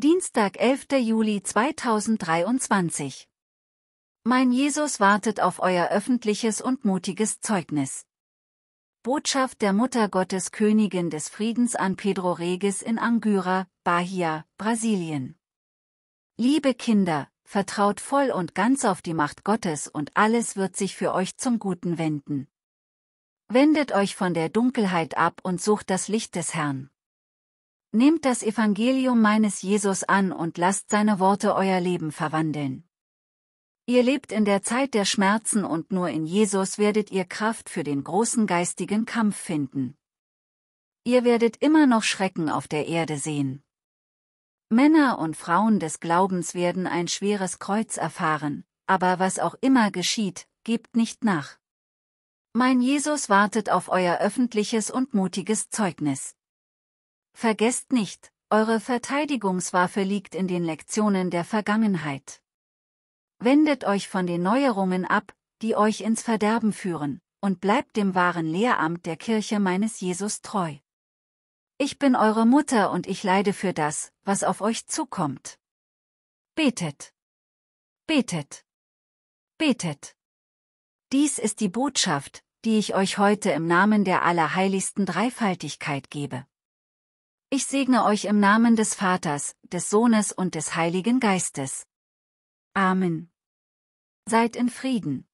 Dienstag, 11. Juli 2023. Mein Jesus wartet auf euer öffentliches und mutiges Zeugnis. Botschaft der Mutter Gottes Königin des Friedens an Pedro Regis in Angüra, Bahia, Brasilien. Liebe Kinder, vertraut voll und ganz auf die Macht Gottes und alles wird sich für euch zum Guten wenden. Wendet euch von der Dunkelheit ab und sucht das Licht des Herrn. Nehmt das Evangelium meines Jesus an und lasst seine Worte euer Leben verwandeln. Ihr lebt in der Zeit der Schmerzen und nur in Jesus werdet ihr Kraft für den großen geistigen Kampf finden. Ihr werdet immer noch Schrecken auf der Erde sehen. Männer und Frauen des Glaubens werden ein schweres Kreuz erfahren, aber was auch immer geschieht, gebt nicht nach. Mein Jesus wartet auf euer öffentliches und mutiges Zeugnis. Vergesst nicht, eure Verteidigungswaffe liegt in den Lektionen der Vergangenheit. Wendet euch von den Neuerungen ab, die euch ins Verderben führen, und bleibt dem wahren Lehramt der Kirche meines Jesus treu. Ich bin eure Mutter und ich leide für das, was auf euch zukommt. Betet. Betet. Betet. Dies ist die Botschaft, die ich euch heute im Namen der allerheiligsten Dreifaltigkeit gebe. Ich segne euch im Namen des Vaters, des Sohnes und des Heiligen Geistes. Amen. Seid in Frieden.